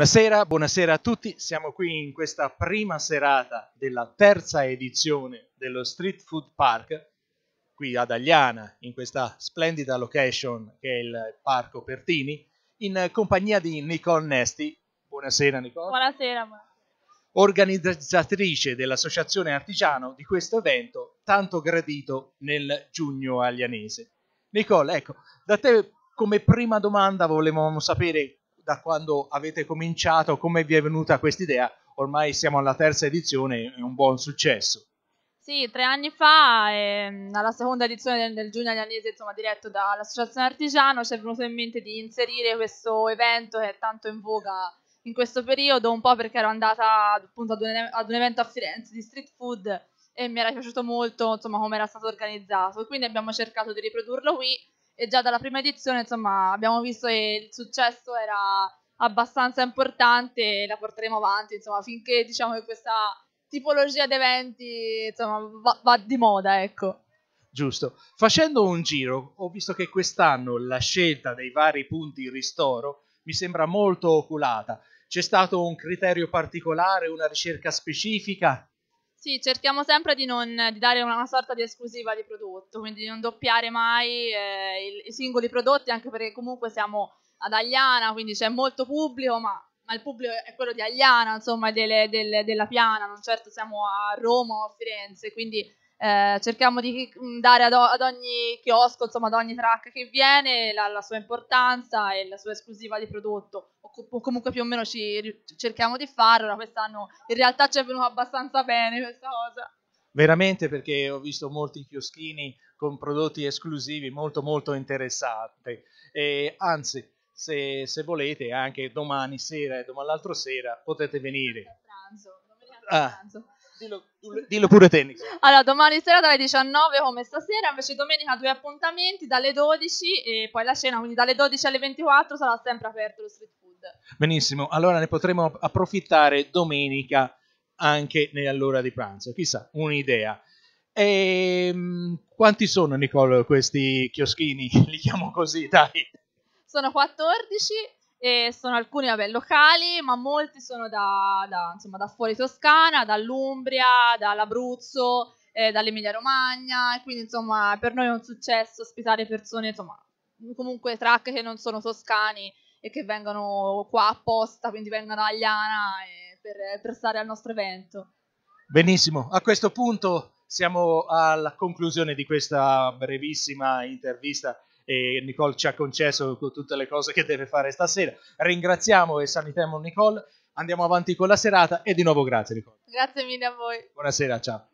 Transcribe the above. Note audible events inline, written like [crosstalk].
Buonasera, buonasera a tutti, siamo qui in questa prima serata della terza edizione dello Street Food Park, qui ad Agliana, in questa splendida location che è il Parco Pertini, in compagnia di Nicole Nesti. Buonasera Nicole. Buonasera. Organizzatrice dell'Associazione Artigiano di questo evento tanto gradito nel giugno aglianese. Nicole, ecco, da te come prima domanda volevamo sapere da quando avete cominciato, come vi è venuta questa idea? Ormai siamo alla terza edizione, è un buon successo. Sì, tre anni fa, ehm, alla seconda edizione del, del Giugno Agnese, insomma, diretto dall'Associazione Artigiano, ci è venuto in mente di inserire questo evento che è tanto in voga in questo periodo, un po' perché ero andata appunto ad un, ad un evento a Firenze di street food e mi era piaciuto molto, insomma, come era stato organizzato. Quindi abbiamo cercato di riprodurlo qui e già dalla prima edizione insomma abbiamo visto che il successo era abbastanza importante e la porteremo avanti insomma finché diciamo che questa tipologia di eventi insomma va, va di moda ecco giusto facendo un giro ho visto che quest'anno la scelta dei vari punti ristoro mi sembra molto oculata c'è stato un criterio particolare una ricerca specifica sì, cerchiamo sempre di, non, di dare una sorta di esclusiva di prodotto, quindi di non doppiare mai eh, i singoli prodotti, anche perché comunque siamo ad Agliana, quindi c'è molto pubblico, ma il pubblico è quello di Agliana, insomma, delle, delle, della Piana, non certo siamo a Roma o a Firenze, quindi eh, cerchiamo di mm, dare ad, ad, ogni chiosco, insomma, ad ogni track che viene la, la, sua importanza e la sua esclusiva di prodotto o comunque più o meno ci cerchiamo di farla, quest'anno in realtà ci è venuto abbastanza bene questa cosa. Veramente perché ho visto molti chioschini con prodotti esclusivi molto molto interessanti e anzi se, se volete anche domani sera e domani l'altro sera potete venire. A pranzo, a ah. pranzo. Dillo, dillo, pure tecnico. Allora, domani sera dalle 19 come stasera, invece domenica due appuntamenti dalle 12 e poi la cena, quindi dalle 12 alle 24 sarà sempre aperto lo street food. Benissimo, allora ne potremo approfittare domenica anche nell'ora di pranzo, chissà, un'idea. E, ehm, quanti sono, Nicole, questi chioschini? [laughs] Li chiamo così, dai. Sono 14 e sono alcuni vabbè, locali, ma molti sono da, da, insomma, da fuori Toscana, dall'Umbria, dall'Abruzzo, eh, dall'Emilia Romagna. Quindi, insomma, per noi è un successo ospitare persone, insomma, comunque track che non sono toscani e che vengano qua apposta, quindi vengano a Liana eh, per, per stare al nostro evento. Benissimo, a questo punto siamo alla conclusione di questa brevissima intervista e Nicole ci ha concesso tutte le cose che deve fare stasera. Ringraziamo e salutiamo Nicole, andiamo avanti con la serata e di nuovo grazie Nicole. Grazie mille a voi. Buonasera, ciao.